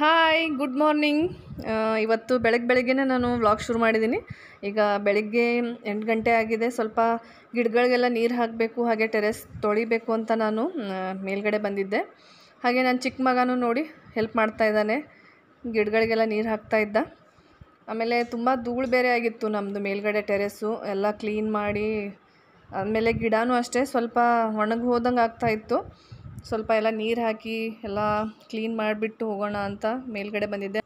hi good morning ಇವತ್ತು ಬೆಳಗ್ಗೆ ಬೆಳಗ್ಗೆನೇ ನಾನು ವ್ಲಾಗ್ ಶುರು ಮಾಡಿದ್ದೀನಿ ಈಗ ಬೆಳಗ್ಗೆ ಎಂಟು ಗಂಟೆ ಆಗಿದೆ ಸ್ವಲ್ಪ ಗಿಡಗಳಿಗೆಲ್ಲ ನೀರು ಹಾಕಬೇಕು ಹಾಗೆ ಟೆರೆಸ್ ತೊಳಿಬೇಕು ಅಂತ ನಾನು ಮೇಲ್ಗಡೆ ಬಂದಿದ್ದೆ ಹಾಗೆ ನಾನು ಚಿಕ್ಕ ಮಗನೂ ನೋಡಿ ಹೆಲ್ಪ್ ಮಾಡ್ತಾ ಇದ್ದಾನೆ ಗಿಡಗಳಿಗೆಲ್ಲ ನೀರು ಹಾಕ್ತಾ ಇದ್ದ ಆಮೇಲೆ ತುಂಬ ಧೂಳು ಬೇರೆ ಆಗಿತ್ತು ನಮ್ಮದು ಮೇಲ್ಗಡೆ ಟೆರೆಸ್ಸು ಎಲ್ಲ ಕ್ಲೀನ್ ಮಾಡಿ ಆಮೇಲೆ ಗಿಡನೂ ಅಷ್ಟೇ ಸ್ವಲ್ಪ ಒಣಗಿ ಹೋದಂಗೆ ಆಗ್ತಾಯಿತ್ತು ಸ್ವಲ್ಪ ಎಲ್ಲ ನೀರು ಹಾಕಿ ಎಲ್ಲ ಕ್ಲೀನ್ ಮಾಡಿಬಿಟ್ಟು ಹೋಗೋಣ ಅಂತ ಮೇಲ್ಗಡೆ ಬಂದಿದ್ದೆ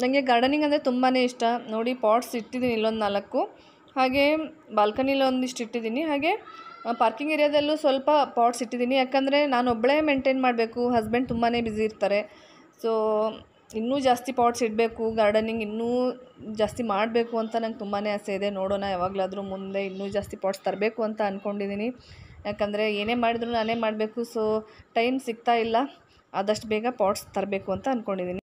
ನನಗೆ ಗಾರ್ಡನಿಂಗ್ ಅಂದರೆ ತುಂಬಾ ಇಷ್ಟ ನೋಡಿ ಪಾಟ್ಸ್ ಇಟ್ಟಿದ್ದೀನಿ ಇಲ್ಲೊಂದು ನಾಲ್ಕು ಹಾಗೆ ಬಾಲ್ಕನಿಲಿ ಒಂದಿಷ್ಟು ಇಟ್ಟಿದ್ದೀನಿ ಹಾಗೆ ಪಾರ್ಕಿಂಗ್ ಏರಿಯಾದಲ್ಲೂ ಸ್ವಲ್ಪ ಪಾಟ್ಸ್ ಇಟ್ಟಿದ್ದೀನಿ ಯಾಕಂದರೆ ನಾನು ಒಬ್ಬಳೇ ಮೇಂಟೈನ್ ಮಾಡಬೇಕು ಹಸ್ಬೆಂಡ್ ತುಂಬಾ ಬ್ಯುಸಿ ಇರ್ತಾರೆ ಸೊ ಇನ್ನೂ ಜಾಸ್ತಿ ಪಾಟ್ಸ್ ಇಡಬೇಕು ಗಾರ್ಡನಿಂಗ್ ಇನ್ನೂ ಜಾಸ್ತಿ ಮಾಡಬೇಕು ಅಂತ ನಂಗೆ ತುಂಬಾ ಆಸೆ ಇದೆ ನೋಡೋಣ ಯಾವಾಗಲಾದರೂ ಮುಂದೆ ಇನ್ನೂ ಜಾಸ್ತಿ ಪಾಟ್ಸ್ ತರಬೇಕು ಅಂತ ಅಂದ್ಕೊಂಡಿದ್ದೀನಿ ಯಾಕಂದರೆ ಏನೇ ಮಾಡಿದ್ರು ನಾನೇ ಮಾಡಬೇಕು ಸೊ ಟೈಮ್ ಸಿಗ್ತಾ ಇಲ್ಲ ಆದಷ್ಟು ಬೇಗ ಪಾಟ್ಸ್ ತರಬೇಕು ಅಂತ ಅಂದ್ಕೊಂಡಿದ್ದೀನಿ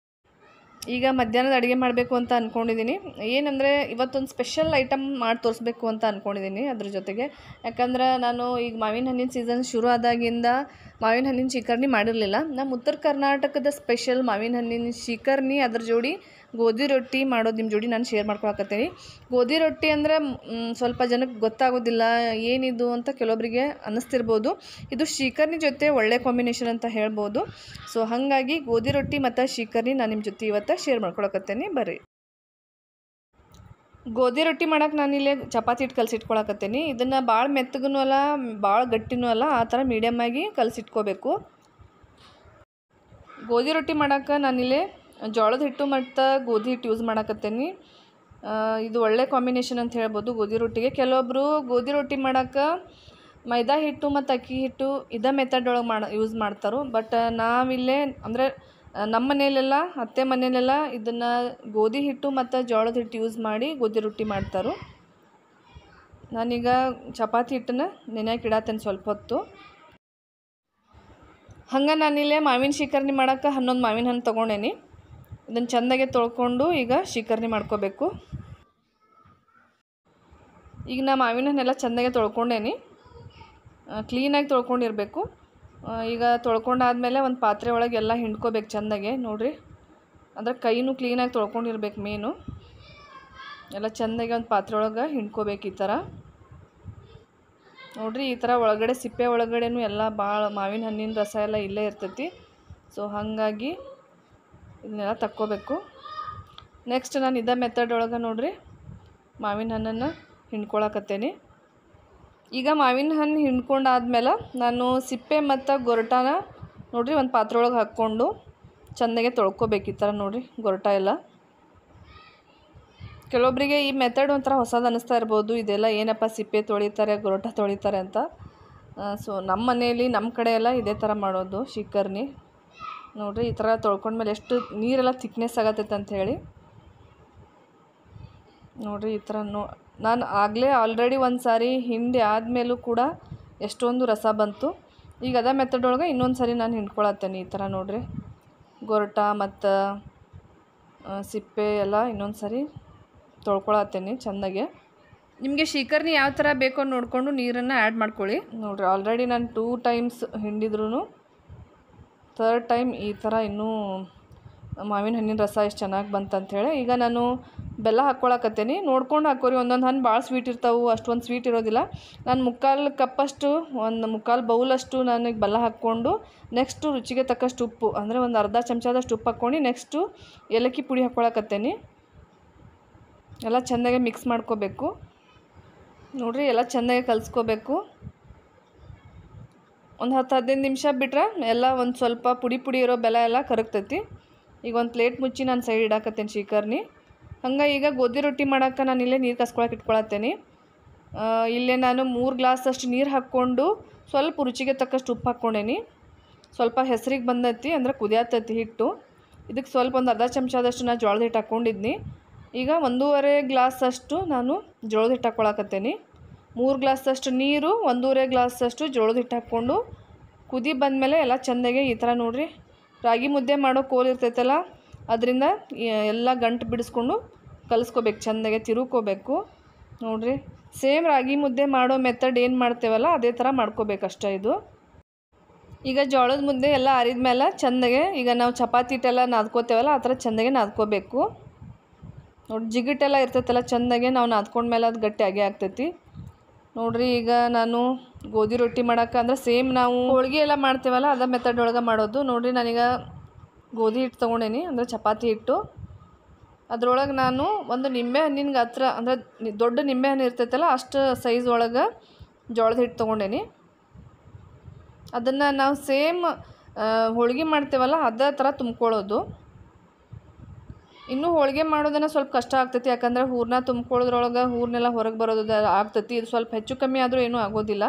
ಈಗ ಮಧ್ಯಾಹ್ನದ ಅಡುಗೆ ಮಾಡಬೇಕು ಅಂತ ಅಂದ್ಕೊಂಡಿದ್ದೀನಿ ಏನಂದರೆ ಇವತ್ತೊಂದು ಸ್ಪೆಷಲ್ ಐಟಮ್ ಮಾಡಿ ತೋರಿಸ್ಬೇಕು ಅಂತ ಅಂದ್ಕೊಂಡಿದ್ದೀನಿ ಅದ್ರ ಜೊತೆಗೆ ಯಾಕಂದ್ರೆ ನಾನು ಈಗ ಮಾವಿನ ಹಣ್ಣಿನ ಸೀಸನ್ ಶುರು ಆದಾಗಿಂದ ಮಾವಿನ ಹಣ್ಣಿನ ಶಿಖರ್ಣಿ ಮಾಡಿರಲಿಲ್ಲ ನಮ್ಮ ಉತ್ತರ ಕರ್ನಾಟಕದ ಸ್ಪೆಷಲ್ ಮಾವಿನ ಹಣ್ಣಿನ ಶಿಖರ್ಣಿ ಅದ್ರ ಜೋಡಿ ಗೋಧಿ ರೊಟ್ಟಿ ಮಾಡೋದು ನಿಮ್ಮ ಜೋಡಿ ನಾನು ಶೇರ್ ಮಾಡ್ಕೊಳಕತ್ತೀನಿ ಗೋಧಿ ರೊಟ್ಟಿ ಅಂದರೆ ಸ್ವಲ್ಪ ಜನಕ್ಕೆ ಗೊತ್ತಾಗೋದಿಲ್ಲ ಏನಿದು ಅಂತ ಕೆಲವೊಬ್ಬರಿಗೆ ಅನ್ನಿಸ್ತಿರ್ಬೋದು ಇದು ಶೀಕರ್ನಿ ಜೊತೆ ಒಳ್ಳೆ ಕಾಂಬಿನೇಷನ್ ಅಂತ ಹೇಳ್ಬೋದು ಸೊ ಹಾಗಾಗಿ ಗೋಧಿ ರೊಟ್ಟಿ ಮತ್ತು ಶೀಕರ್ನಿ ನಾನು ನಿಮ್ಮ ಜೊತೆ ಇವತ್ತು ಶೇರ್ ಮಾಡ್ಕೊಳಕತ್ತೇನೆ ಬರ್ರಿ ಗೋಧಿ ರೊಟ್ಟಿ ಮಾಡೋಕೆ ನಾನಿಲ್ಲಿ ಚಪಾತಿ ಹಿಟ್ಟು ಇಟ್ಕೊಳಕತ್ತೀನಿ ಇದನ್ನು ಭಾಳ ಮೆತ್ತಗೂ ಅಲ್ಲ ಭಾಳ ಗಟ್ಟಿನೂ ಅಲ್ಲ ಆ ಥರ ಆಗಿ ಕಲಸಿಟ್ಕೋಬೇಕು ಗೋಧಿ ರೊಟ್ಟಿ ಮಾಡೋಕೆ ನಾನಿಲ್ಲಿ ಜೋಳದ ಹಿಟ್ಟು ಮತ್ತು ಗೋಧಿ ಹಿಟ್ಟು ಯೂಸ್ ಮಾಡಕತ್ತೇನೆ ಇದು ಒಳ್ಳೆ ಕಾಂಬಿನೇಷನ್ ಅಂತ ಹೇಳ್ಬೋದು ಗೋಧಿ ರೊಟ್ಟಿಗೆ ಕೆಲವೊಬ್ಬರು ಗೋಧಿ ರೊಟ್ಟಿ ಮಾಡೋಕೆ ಮೈದಾ ಹಿಟ್ಟು ಮತ್ತು ಅಕ್ಕಿ ಹಿಟ್ಟು ಇದೇ ಮೆಥಡ್ ಒಳಗೆ ಮಾಡ ಯೂಸ್ ಮಾಡ್ತಾರೋ ಬಟ್ ನಾವಿಲ್ಲೇ ಅಂದರೆ ನಮ್ಮ ಮನೆಯಲ್ಲೆಲ್ಲ ಅತ್ತೆ ಮನೆಯಲ್ಲೆಲ್ಲ ಇದನ್ನು ಗೋಧಿ ಹಿಟ್ಟು ಮತ್ತು ಜೋಳದ ಹಿಟ್ಟು ಯೂಸ್ ಮಾಡಿ ಗೋಧಿ ರೊಟ್ಟಿ ಮಾಡ್ತಾರೆ ನಾನೀಗ ಚಪಾತಿ ಹಿಟ್ಟನ್ನು ನೆನೆ ಕಿಡಾತೇನೆ ಸ್ವಲ್ಪ ಹೊತ್ತು ಹಂಗೆ ನಾನಿಲ್ಲೇ ಮಾವಿನ ಶಿಖರ್ನಿ ಮಾಡೋಕ್ಕೆ ಹನ್ನೊಂದು ಮಾವಿನ ಹಣ್ಣು ತೊಗೊಂಡೇನಿ ಇದನ್ನು ಚೆಂದಾಗೆ ತೊಳ್ಕೊಂಡು ಈಗ ಶಿಕರ್ಣಿ ಮಾಡ್ಕೋಬೇಕು ಈಗ ನಾ ಮಾವಿನ ಹಣ್ಣೆಲ್ಲ ಚೆಂದಾಗೆ ತೊಳ್ಕೊಂಡೇನಿ ಕ್ಲೀನಾಗಿ ತೊಳ್ಕೊಂಡಿರಬೇಕು ಈಗ ತೊಳ್ಕೊಂಡಾದಮೇಲೆ ಒಂದು ಪಾತ್ರೆ ಒಳಗೆ ಎಲ್ಲ ಹಿಂಡ್ಕೋಬೇಕು ಚೆಂದಾಗೆ ನೋಡಿರಿ ಅಂದರೆ ಕೈನೂ ಕ್ಲೀನಾಗಿ ತೊಳ್ಕೊಂಡಿರ್ಬೇಕು ಮೀನು ಎಲ್ಲ ಚೆಂದಾಗಿ ಒಂದು ಪಾತ್ರೆ ಒಳಗೆ ಹಿಂಡ್ಕೋಬೇಕು ಈ ಥರ ನೋಡಿರಿ ಈ ಥರ ಒಳಗಡೆ ಸಿಪ್ಪೆ ಒಳಗಡೆನೂ ಎಲ್ಲ ಭಾಳ ಮಾವಿನ ಹಣ್ಣಿನ ರಸ ಎಲ್ಲ ಇಲ್ಲೇ ಇರ್ತೈತಿ ಸೊ ಹಾಗಾಗಿ ಇದನ್ನೆಲ್ಲ ತಕ್ಕೋಬೇಕು ನೆಕ್ಸ್ಟ್ ನಾನು ಇದ ಮೆಥಡ್ ಒಳಗೆ ನೋಡ್ರಿ ಮಾವಿನ ಹಣ್ಣನ್ನು ಹಿಂಡ್ಕೊಳಕತ್ತೇನೆ ಈಗ ಮಾವಿನ ಹಣ್ಣು ಹಿಂಡ್ಕೊಂಡಾದ್ಮೇಲೆ ನಾನು ಸಿಪ್ಪೆ ಮತ್ತು ಗೊರಟಾನ ನೋಡಿರಿ ಒಂದು ಪಾತ್ರೆ ಒಳಗೆ ಹಾಕ್ಕೊಂಡು ಚೆನ್ನಾಗೆ ತೊಳ್ಕೊಬೇಕು ಈ ಥರ ನೋಡಿರಿ ಗೊರಟ ಎಲ್ಲ ಕೆಲವೊಬ್ಬರಿಗೆ ಈ ಮೆಥಡ್ ಒಂಥರ ಹೊಸದು ಅನ್ನಿಸ್ತಾ ಇರ್ಬೋದು ಇದೆಲ್ಲ ಏನಪ್ಪ ಸಿಪ್ಪೆ ತೊಳಿತಾರೆ ಗೊರಟ ತೊಳಿತಾರೆ ಅಂತ ಸೊ ನಮ್ಮ ಮನೆಯಲ್ಲಿ ನಮ್ಮ ಕಡೆ ಎಲ್ಲ ಇದೇ ಥರ ಮಾಡೋದು ಶಿಕರ್ನಿ ನೋಡಿರಿ ಈ ಥರ ತೊಳ್ಕೊಂಡ್ಮೇಲೆ ಎಷ್ಟು ನೀರೆಲ್ಲ ತಿಕ್ನೆಸ್ ಆಗತ್ತೈತೆ ಹೇಳಿ ನೋಡಿರಿ ಈ ಥರ ನೋ ನಾನು ಆಗಲೇ ಆಲ್ರೆಡಿ ಒಂದು ಸಾರಿ ಹಿಂಡಿ ಆದಮೇಲೂ ಕೂಡ ಎಷ್ಟೊಂದು ರಸ ಬಂತು ಈಗ ಅದ ಮೆಥಡ್ ಒಳಗೆ ಇನ್ನೊಂದು ಸಾರಿ ನಾನು ಹಿಂಡ್ಕೊಳತ್ತೇನೆ ಈ ಥರ ನೋಡಿರಿ ಗೊರಟ ಮತ್ತು ಸಿಪ್ಪೆ ಎಲ್ಲ ಇನ್ನೊಂದು ಸಾರಿ ತೊಳ್ಕೊಳತ್ತೇನೆ ಚೆನ್ನಾಗೆ ನಿಮಗೆ ಶೀಕರ್ನಿ ಯಾವ ಥರ ಬೇಕೋ ನೋಡಿಕೊಂಡು ನೀರನ್ನು ಆ್ಯಡ್ ಮಾಡ್ಕೊಳ್ಳಿ ನೋಡಿರಿ ಆಲ್ರೆಡಿ ನಾನು ಟೂ ಟೈಮ್ಸ್ ಹಿಂಡಿದ್ರೂ ಥರ್ಡ್ ಟೈಮ್ ಈ ಥರ ಇನ್ನೂ ಮಾವಿನ ಹಣ್ಣಿನ ರಸ ಎಷ್ಟು ಚೆನ್ನಾಗಿ ಬಂತಂಥೇಳಿ ಈಗ ನಾನು ಬೆಲ್ಲ ಹಾಕ್ಕೊಳಕತ್ತೀನಿ ನೋಡ್ಕೊಂಡು ಹಾಕೋರಿ ಒಂದೊಂದು ಹಣ್ಣು ಭಾಳ ಸ್ವೀಟ್ ಇರ್ತಾವೆ ಅಷ್ಟೊಂದು ಸ್ವೀಟ್ ಇರೋದಿಲ್ಲ ನಾನು ಮುಕ್ಕಾಲು ಕಪ್ಪಷ್ಟು ಒಂದು ಮುಕ್ಕಾಲು ಬೌಲಷ್ಟು ನನಗೆ ಬೆಲ್ಲ ಹಾಕ್ಕೊಂಡು ನೆಕ್ಸ್ಟು ರುಚಿಗೆ ತಕ್ಕಷ್ಟು ಉಪ್ಪು ಅಂದರೆ ಒಂದು ಅರ್ಧ ಚಮಚದಷ್ಟು ಉಪ್ಪು ಹಾಕ್ಕೊಂಡು ನೆಕ್ಸ್ಟು ಏಲಕ್ಕಿ ಪುಡಿ ಹಾಕ್ಕೊಳಕತ್ತೀನಿ ಎಲ್ಲ ಚೆಂದಾಗೆ ಮಿಕ್ಸ್ ಮಾಡ್ಕೋಬೇಕು ನೋಡಿರಿ ಎಲ್ಲ ಚೆನ್ನಾಗೆ ಕಲಿಸ್ಕೋಬೇಕು ಒಂದು ಹತ್ತು ಹದಿನೈದು ನಿಮಿಷ ಬಿಟ್ರೆ ಎಲ್ಲ ಒಂದು ಸ್ವಲ್ಪ ಪುಡಿ ಪುಡಿ ಇರೋ ಬೆಲೆ ಎಲ್ಲ ಕರಗ್ತೈತಿ ಈಗ ಒಂದು ಪ್ಲೇಟ್ ಮುಚ್ಚಿ ನಾನು ಸೈಡ್ ಇಡಾಕತ್ತೇನೆ ಶೀಕರ್ನಿ ಹಂಗೆ ಈಗ ಗೋಧಿ ರೊಟ್ಟಿ ಮಾಡೋಕ್ಕೆ ನಾನು ಇಲ್ಲೇ ನೀರು ಕಸ್ಕೊಳಕ್ಕೆ ಇಟ್ಕೊಳತ್ತೇನೆ ಇಲ್ಲೇ ನಾನು ಮೂರು ಗ್ಲಾಸ್ ಅಷ್ಟು ನೀರು ಹಾಕ್ಕೊಂಡು ಸ್ವಲ್ಪ ರುಚಿಗೆ ತಕ್ಕಷ್ಟು ಉಪ್ಪು ಹಾಕ್ಕೊಂಡೇನಿ ಸ್ವಲ್ಪ ಹೆಸರಿಗೆ ಬಂದೈತಿ ಅಂದ್ರೆ ಕುದಿಯತ್ತೈತಿ ಹಿಟ್ಟು ಇದಕ್ಕೆ ಸ್ವಲ್ಪ ಒಂದು ಅರ್ಧ ಚಮಚದಷ್ಟು ನಾನು ಜೋಳದ ಹಿಟ್ಟು ಹಾಕ್ಕೊಂಡಿದ್ನಿ ಈಗ ಒಂದೂವರೆ ಗ್ಲಾಸ್ ಅಷ್ಟು ನಾನು ಜೋಳದ ಹಿಟ್ಟು ಹಾಕ್ಕೊಳಕತ್ತೇನೆ ಮೂರು ಗ್ಲಾಸ್ದಷ್ಟು ನೀರು ಒಂದೂವರೆ ಗ್ಲಾಸಷ್ಟು ಜೋಳದ ಹಿಟ್ಟು ಹಾಕ್ಕೊಂಡು ಕುದಿ ಬಂದಮೇಲೆ ಎಲ್ಲ ಚೆಂದಾಗೆ ಈ ಥರ ನೋಡಿರಿ ರಾಗಿ ಮುದ್ದೆ ಮಾಡೋ ಕೋಲ್ ಇರ್ತೈತಲ್ಲ ಅದರಿಂದ ಎಲ್ಲ ಗಂಟು ಬಿಡಿಸ್ಕೊಂಡು ಕಲಿಸ್ಕೋಬೇಕು ಚೆಂದಾಗೆ ತಿರುಕೋಬೇಕು ನೋಡಿರಿ ಸೇಮ್ ರಾಗಿ ಮುದ್ದೆ ಮಾಡೋ ಮೆಥಡ್ ಏನು ಮಾಡ್ತೇವಲ್ಲ ಅದೇ ಥರ ಅಷ್ಟೇ ಇದು ಈಗ ಜೋಳದ ಮುದ್ದೆ ಎಲ್ಲ ಹರಿದ ಮೇಲೆ ಚೆಂದಾಗೆ ಈಗ ನಾವು ಚಪಾತಿ ಹಿಟ್ಟೆಲ್ಲ ನಾದ್ಕೋತೇವಲ್ಲ ಆ ಥರ ಚೆಂದಾಗೆ ನಾದ್ಕೋಬೇಕು ನೋಡಿ ಜಿಗಿಟ್ಟೆಲ್ಲ ಇರ್ತೈತಲ್ಲ ಚೆಂದಾಗೆ ನಾವು ನಾದ್ಕೊಂಡ್ಮೇಲೆ ಅದು ಗಟ್ಟಿಯಾಗಿ ಆಗ್ತೈತಿ ನೋಡ್ರಿ ಈಗ ನಾನು ಗೋಧಿ ರೊಟ್ಟಿ ಮಾಡೋಕೆ ಅಂದ್ರೆ ಸೇಮ್ ನಾವು ಹೋಳಿಗೆ ಎಲ್ಲ ಮಾಡ್ತೀವಲ್ಲ ಅದ ಮೆಥಡ್ ಒಳಗೆ ಮಾಡೋದು ನೋಡ್ರಿ ನಾನೀಗ ಗೋಧಿ ಹಿಟ್ಟು ತೊಗೊಂಡೇನಿ ಅಂದರೆ ಚಪಾತಿ ಹಿಟ್ಟು ಅದರೊಳಗೆ ನಾನು ಒಂದು ನಿಂಬೆ ಹಣ್ಣಿನ ಹತ್ರ ಅಂದರೆ ದೊಡ್ಡ ನಿಂಬೆ ಹಣ್ಣು ಇರ್ತೈತಲ್ಲ ಅಷ್ಟು ಸೈಜ್ ಒಳಗೆ ಜೋಳದ ಹಿಟ್ಟು ತೊಗೊಂಡೇನಿ ಅದನ್ನು ನಾವು ಸೇಮ್ ಹೋಳಿಗೆ ಮಾಡ್ತೇವಲ್ಲ ಅದೇ ಥರ ತುಂಬ್ಕೊಳ್ಳೋದು ಇನ್ನೂ ಹೋಳಿಗೆ ಮಾಡೋದನ್ನು ಸ್ವಲ್ಪ ಕಷ್ಟ ಆಗ್ತೈತಿ ಯಾಕಂದರೆ ಹೂರನ್ನ ತುಂಬ್ಕೊಳ್ಳೋದ್ರೊಳಗೆ ಹೂರನ್ನೆಲ್ಲ ಹೊರಗೆ ಬರೋದು ಆಗ್ತೈತಿ ಇದು ಸ್ವಲ್ಪ ಹೆಚ್ಚು ಕಮ್ಮಿ ಆದರೂ ಏನೂ ಆಗೋದಿಲ್ಲ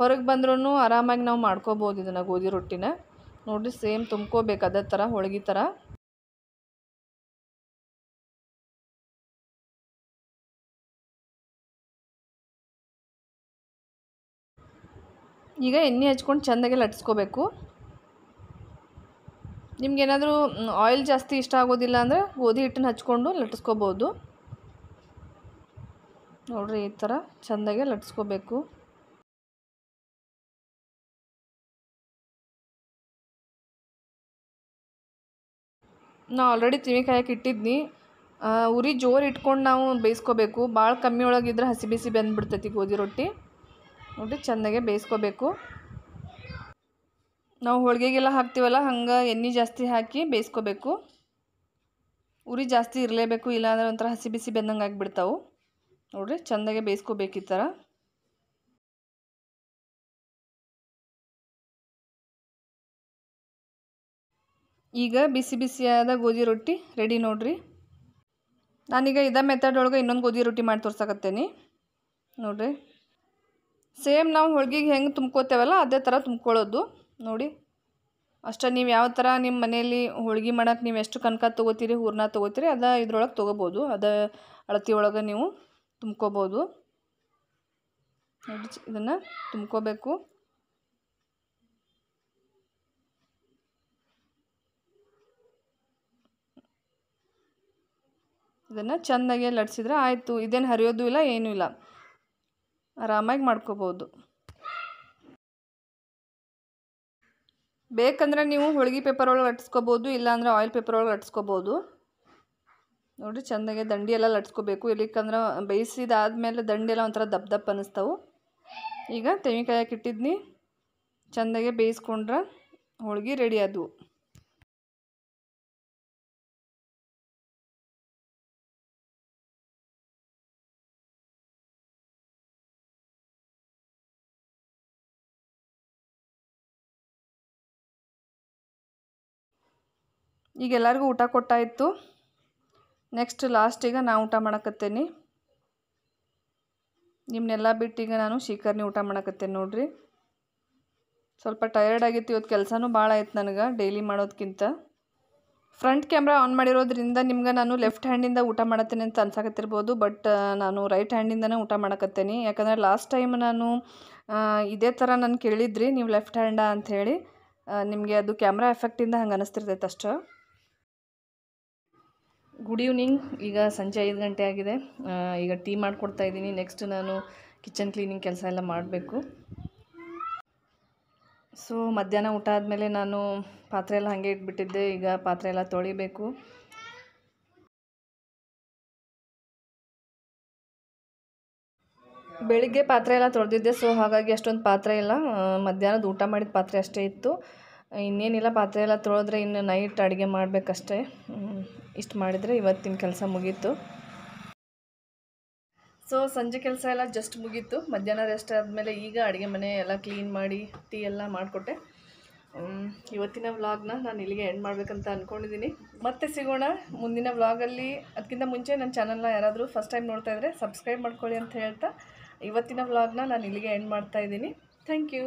ಹೊರಗೆ ಬಂದ್ರೂ ಆರಾಮಾಗಿ ನಾವು ಮಾಡ್ಕೋಬೋದು ಇದನ್ನು ಗೋಧಿ ರೊಟ್ಟಿನ ನೋಡಿರಿ ಸೇಮ್ ತುಂಬ್ಕೋಬೇಕು ಅದೇ ಥರ ಹೋಳಿಗೆ ಥರ ಈಗ ಎಣ್ಣೆ ಹಚ್ಕೊಂಡು ಚೆಂದಾಗೆ ಲಟ್ಸ್ಕೋಬೇಕು ನಿಮಗೇನಾದರೂ ಆಯಿಲ್ ಜಾಸ್ತಿ ಇಷ್ಟ ಆಗೋದಿಲ್ಲ ಅಂದರೆ ಗೋಧಿ ಹಿಟ್ಟನ್ನು ಹಚ್ಕೊಂಡು ಲಟ್ಸ್ಕೋಬೋದು ನೋಡಿರಿ ಈ ಥರ ಚೆಂದಾಗೆ ಲಟ್ಟಿಸ್ಕೋಬೇಕು ನಾ ಆಲ್ರೆಡಿ ತಿಮಿಕಾಯಕ್ಕೆ ಇಟ್ಟಿದ್ನಿ ಉರಿ ಜೋರು ಇಟ್ಕೊಂಡು ನಾವು ಬೇಯಿಸ್ಕೋಬೇಕು ಭಾಳ ಕಮ್ಮಿ ಒಳಗಿದ್ರೆ ಹಸಿ ಬಿಸಿ ಬೆಂದ್ಬಿಡ್ತೈತಿ ಗೋಧಿ ರೊಟ್ಟಿ ನೋಡಿ ಚೆಂದಾಗೆ ಬೇಯಿಸ್ಕೋಬೇಕು ನಾವು ಹೋಳಿಗೆಗೆಲ್ಲ ಹಾಕ್ತೀವಲ್ಲ ಹಂಗೆ ಎಣ್ಣೆ ಜಾಸ್ತಿ ಹಾಕಿ ಬೇಯಿಸ್ಕೋಬೇಕು ಉರಿ ಜಾಸ್ತಿ ಇರಲೇಬೇಕು ಇಲ್ಲಾಂದ್ರೆ ಒಂಥರ ಹಸಿ ಬಿಸಿ ಬೆಂದಂಗೆ ಆಗಿಬಿಡ್ತಾವೆ ನೋಡಿರಿ ಚೆಂದಾಗೆ ಬೇಯಿಸ್ಕೋಬೇಕು ಈ ಥರ ಈಗ ಬಿಸಿ ಬಿಸಿಯಾದ ಗೋಧಿ ರೊಟ್ಟಿ ರೆಡಿ ನೋಡಿರಿ ನಾನೀಗ ಇದ ಮೆಥಡ್ ಒಳಗೆ ಇನ್ನೊಂದು ಗೋಧಿ ರೊಟ್ಟಿ ಮಾಡಿ ತೋರ್ಸಕತ್ತೇನೆ ನೋಡಿರಿ ಸೇಮ್ ನಾವು ಹೋಳ್ಗೆಗೆ ಹೆಂಗೆ ತುಂಬ್ಕೋತೇವಲ್ಲ ಅದೇ ಥರ ತುಂಬ್ಕೊಳ್ಳೋದು ನೋಡಿ ಅಷ್ಟೇ ನೀವು ಯಾವ ಥರ ನಿಮ್ಮ ಮನೆಯಲ್ಲಿ ಹೋಳ್ಗೆ ಮಾಡೋಕ್ಕೆ ನೀವು ಎಷ್ಟು ಕನಕ ತೊಗೋತೀರಿ ಹೂರ್ಣ ತೊಗೋತೀರಿ ಅದು ಇದ್ರೊಳಗೆ ತೊಗೋಬೋದು ಅದು ಅಳತಿ ಒಳಗೆ ನೀವು ತುಂಬ್ಕೋಬೋದು ಇದನ್ನು ತುಂಬ್ಕೋಬೇಕು ಇದನ್ನು ಚೆಂದಾಗೆ ಲಟ್ಸಿದ್ರೆ ಆಯಿತು ಇದೇನು ಹರಿಯೋದು ಇಲ್ಲ ಏನೂ ಇಲ್ಲ ಆರಾಮಾಗಿ ಮಾಡ್ಕೋಬೋದು ಬೇಕಂದರೆ ನೀವು ಹೋಳಿಗೆ ಪೇಪರ್ ಒಳಗೆ ಲಟ್ಸ್ಕೋಬೋದು ಇಲ್ಲಾಂದ್ರೆ ಆಯಿಲ್ ಪೇಪರ್ ಒಳಗೆ ಲಟ್ಸ್ಕೋಬೋದು ನೋಡಿ ಚೆಂದಾಗೆ ದಂಡಿ ಎಲ್ಲ ಲಟ್ಸ್ಕೋಬೇಕು ಇಲ್ಲಿಕ್ಕಂದ್ರೆ ಬೇಯಿಸಿದಾದ್ಮೇಲೆ ದಂಡಿ ಎಲ್ಲ ಒಂಥರ ದಪ್ಪ ದಪ್ಪ ಅನ್ನಿಸ್ತಾವೆ ಈಗ ತೆಂಗಿನಕಾಯಿ ಹಾಕಿಟ್ಟಿದ್ನಿ ಚೆಂದಾಗೆ ಬೇಯಿಸ್ಕೊಂಡ್ರೆ ಹೋಳಿಗೆ ರೆಡಿ ಅದು ಈಗ ಎಲ್ಲರಿಗೂ ಊಟ ಕೊಟ್ಟಾಯಿತು ನೆಕ್ಸ್ಟ್ ಲಾಸ್ಟಿಗೆ ನಾನು ಊಟ ಮಾಡಕತ್ತೇನೆ ನಿಮ್ಮನ್ನೆಲ್ಲ ಬಿಟ್ಟೀಗ ನಾನು ಶೀಕರ್ನಿ ಊಟ ಮಾಡಕತ್ತೇನೆ ನೋಡ್ರಿ ಸ್ವಲ್ಪ ಟಯರ್ಡ್ ಆಗಿತ್ತು ಇವತ್ತು ಕೆಲಸನೂ ಭಾಳ ಆಯ್ತು ನನಗೆ ಡೈಲಿ ಮಾಡೋದಕ್ಕಿಂತ ಫ್ರಂಟ್ ಕ್ಯಾಮ್ರಾ ಆನ್ ಮಾಡಿರೋದ್ರಿಂದ ನಿಮ್ಗೆ ನಾನು ಲೆಫ್ಟ್ ಹ್ಯಾಂಡಿಂದ ಊಟ ಮಾಡತ್ತೇನೆ ಅಂತ ಅನ್ಸಕತ್ತಿರ್ಬೋದು ಬಟ್ ನಾನು ರೈಟ್ ಹ್ಯಾಂಡಿಂದನೇ ಊಟ ಮಾಡಕತ್ತೇನೆ ಯಾಕಂದರೆ ಲಾಸ್ಟ್ ಟೈಮ್ ನಾನು ಇದೇ ಥರ ನಾನು ಕೇಳಿದ್ರಿ ನೀವು ಲೆಫ್ಟ್ ಹ್ಯಾಂಡ ಅಂಥೇಳಿ ನಿಮಗೆ ಅದು ಕ್ಯಾಮ್ರಾ ಎಫೆಕ್ಟಿಂದ ಹಂಗೆ ಅನ್ನಿಸ್ತಿರ್ತೈತೆ ಅಷ್ಟೇ ಗುಡ್ ಈವ್ನಿಂಗ್ ಈಗ ಸಂಜೆ ಐದು ಗಂಟೆ ಆಗಿದೆ ಈಗ ಟೀ ಮಾಡಿಕೊಡ್ತಾ ಇದ್ದೀನಿ ನೆಕ್ಸ್ಟ್ ನಾನು ಕಿಚನ್ ಕ್ಲೀನಿಂಗ್ ಕೆಲಸ ಎಲ್ಲ ಮಾಡಬೇಕು ಸೊ ಮಧ್ಯಾಹ್ನ ಊಟ ಆದಮೇಲೆ ನಾನು ಪಾತ್ರೆ ಎಲ್ಲ ಹಾಗೆ ಇಟ್ಬಿಟ್ಟಿದ್ದೆ ಈಗ ಪಾತ್ರೆ ಎಲ್ಲ ತೊಳಿಬೇಕು ಬೆಳಿಗ್ಗೆ ಪಾತ್ರೆ ಎಲ್ಲ ತೊಳೆದಿದ್ದೆ ಸೊ ಹಾಗಾಗಿ ಅಷ್ಟೊಂದು ಪಾತ್ರೆ ಇಲ್ಲ ಮಧ್ಯಾಹ್ನದ ಊಟ ಮಾಡಿದ ಪಾತ್ರೆ ಅಷ್ಟೇ ಇತ್ತು ಇನ್ನೇನಿಲ್ಲ ಪಾತ್ರೆ ಎಲ್ಲ ತೊಳೆದ್ರೆ ಇನ್ನು ನೈಟ್ ಅಡುಗೆ ಮಾಡಬೇಕಷ್ಟೇ ಇಷ್ಟು ಮಾಡಿದರೆ ಇವತ್ತಿನ ಕೆಲಸ ಮುಗೀತು ಸೊ ಸಂಜೆ ಕೆಲಸ ಎಲ್ಲ ಜಸ್ಟ್ ಮುಗೀತು ಮಧ್ಯಾಹ್ನ ರೆಸ್ಟ್ ಆದಮೇಲೆ ಈಗ ಅಡುಗೆ ಮನೆ ಎಲ್ಲ ಕ್ಲೀನ್ ಮಾಡಿ ಟೀ ಎಲ್ಲ ಮಾಡಿಕೊಟ್ಟೆ ಇವತ್ತಿನ ವ್ಲಾಗ್ನ ನಾನು ಇಲ್ಲಿಗೆ ಎಂಡ್ ಮಾಡಬೇಕಂತ ಅಂದ್ಕೊಂಡಿದ್ದೀನಿ ಮತ್ತೆ ಸಿಗೋಣ ಮುಂದಿನ ವ್ಲಾಗಲ್ಲಿ ಅದಕ್ಕಿಂತ ಮುಂಚೆ ನನ್ನ ಚಾನಲ್ನ ಯಾರಾದರೂ ಫಸ್ಟ್ ಟೈಮ್ ನೋಡ್ತಾ ಇದ್ದರೆ ಸಬ್ಸ್ಕ್ರೈಬ್ ಮಾಡ್ಕೊಳ್ಳಿ ಅಂತ ಹೇಳ್ತಾ ಇವತ್ತಿನ ವ್ಲಾಗ್ನ ನಾನು ಇಲ್ಲಿಗೆ ಎಂಡ್ ಮಾಡ್ತಾ ಥ್ಯಾಂಕ್ ಯು